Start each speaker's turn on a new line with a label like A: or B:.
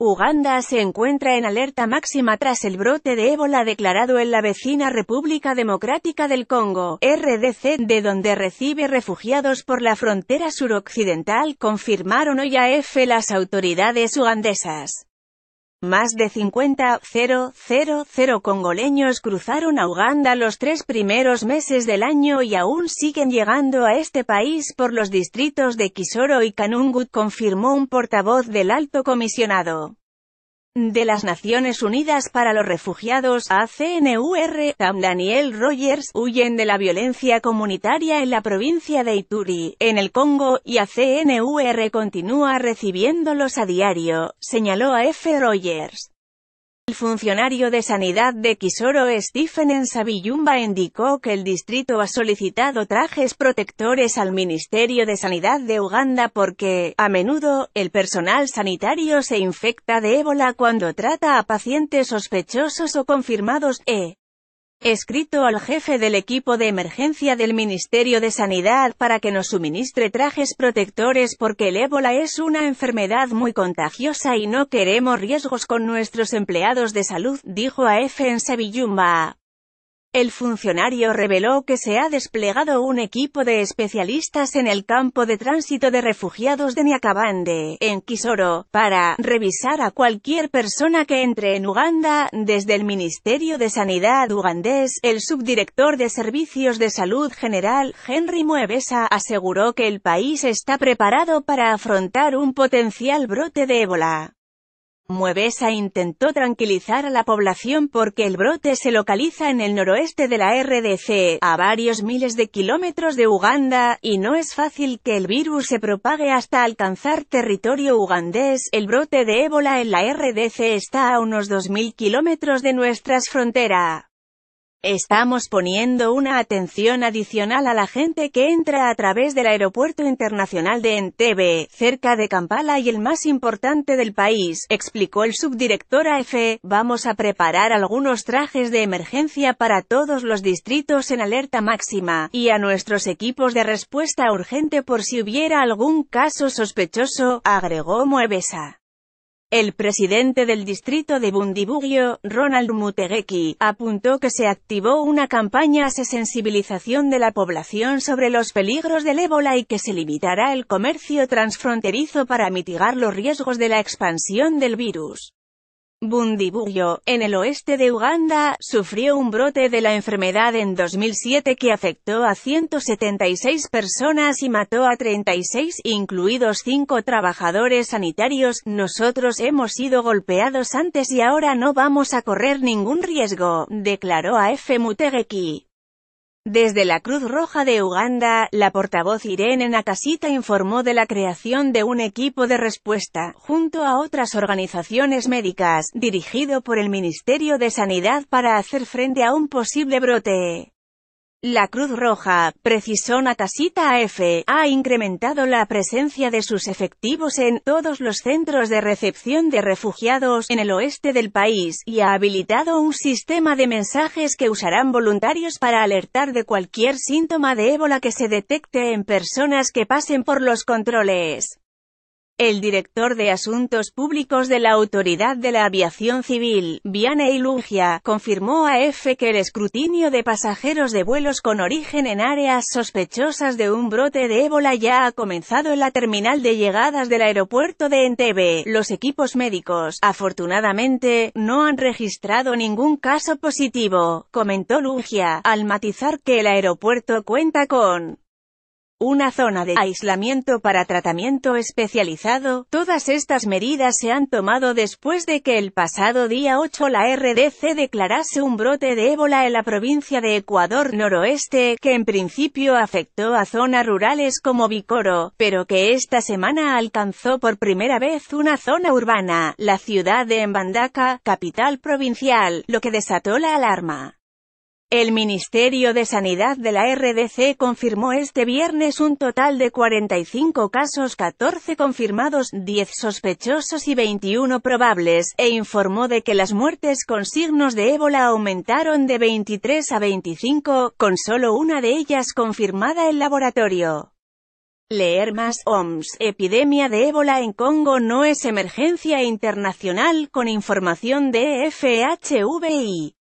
A: Uganda se encuentra en alerta máxima tras el brote de ébola declarado en la vecina República Democrática del Congo, RDC, de donde recibe refugiados por la frontera suroccidental, confirmaron hoy a EFE las autoridades ugandesas. Más de 50.000 congoleños cruzaron a Uganda los tres primeros meses del año y aún siguen llegando a este país por los distritos de Kisoro y Kanungut confirmó un portavoz del alto comisionado de las Naciones Unidas para los Refugiados, ACNUR, Sam Daniel Rogers, huyen de la violencia comunitaria en la provincia de Ituri, en el Congo, y ACNUR continúa recibiéndolos a diario, señaló a F. Rogers. El funcionario de Sanidad de Kisoro Stephen Ensabiyumba indicó que el distrito ha solicitado trajes protectores al Ministerio de Sanidad de Uganda porque, a menudo, el personal sanitario se infecta de ébola cuando trata a pacientes sospechosos o confirmados, e escrito al jefe del equipo de emergencia del Ministerio de Sanidad para que nos suministre trajes protectores porque el ébola es una enfermedad muy contagiosa y no queremos riesgos con nuestros empleados de salud, dijo a F en el funcionario reveló que se ha desplegado un equipo de especialistas en el campo de tránsito de refugiados de Niakabande, en Kisoro, para revisar a cualquier persona que entre en Uganda, desde el Ministerio de Sanidad ugandés, el subdirector de Servicios de Salud General, Henry Muevesa, aseguró que el país está preparado para afrontar un potencial brote de ébola. Muevesa intentó tranquilizar a la población porque el brote se localiza en el noroeste de la RDC, a varios miles de kilómetros de Uganda, y no es fácil que el virus se propague hasta alcanzar territorio ugandés. El brote de ébola en la RDC está a unos 2.000 kilómetros de nuestras fronteras. Estamos poniendo una atención adicional a la gente que entra a través del Aeropuerto Internacional de Entebbe, cerca de Kampala y el más importante del país, explicó el subdirector AF. E. Vamos a preparar algunos trajes de emergencia para todos los distritos en alerta máxima, y a nuestros equipos de respuesta urgente por si hubiera algún caso sospechoso, agregó Muevesa. El presidente del distrito de Bundibugyo, Ronald Mutegeki, apuntó que se activó una campaña de sensibilización de la población sobre los peligros del ébola y que se limitará el comercio transfronterizo para mitigar los riesgos de la expansión del virus. Bundibugyo, en el oeste de Uganda, sufrió un brote de la enfermedad en 2007 que afectó a 176 personas y mató a 36, incluidos 5 trabajadores sanitarios. Nosotros hemos sido golpeados antes y ahora no vamos a correr ningún riesgo, declaró a F. Mutegeki. Desde la Cruz Roja de Uganda, la portavoz Irene Nakasita informó de la creación de un equipo de respuesta, junto a otras organizaciones médicas, dirigido por el Ministerio de Sanidad para hacer frente a un posible brote. La Cruz Roja, precisó Natasita AF, ha incrementado la presencia de sus efectivos en todos los centros de recepción de refugiados en el oeste del país, y ha habilitado un sistema de mensajes que usarán voluntarios para alertar de cualquier síntoma de ébola que se detecte en personas que pasen por los controles. El director de Asuntos Públicos de la Autoridad de la Aviación Civil, Vianney Lungia, confirmó a EFE que el escrutinio de pasajeros de vuelos con origen en áreas sospechosas de un brote de ébola ya ha comenzado en la terminal de llegadas del aeropuerto de Entebbe. Los equipos médicos, afortunadamente, no han registrado ningún caso positivo, comentó Lungia, al matizar que el aeropuerto cuenta con una zona de aislamiento para tratamiento especializado. Todas estas medidas se han tomado después de que el pasado día 8 la RDC declarase un brote de ébola en la provincia de Ecuador noroeste, que en principio afectó a zonas rurales como Vicoro, pero que esta semana alcanzó por primera vez una zona urbana, la ciudad de Mbandaka, capital provincial, lo que desató la alarma. El Ministerio de Sanidad de la RDC confirmó este viernes un total de 45 casos, 14 confirmados, 10 sospechosos y 21 probables, e informó de que las muertes con signos de ébola aumentaron de 23 a 25, con solo una de ellas confirmada en laboratorio. Leer más OMS, epidemia de ébola en Congo no es emergencia internacional con información de FHVI.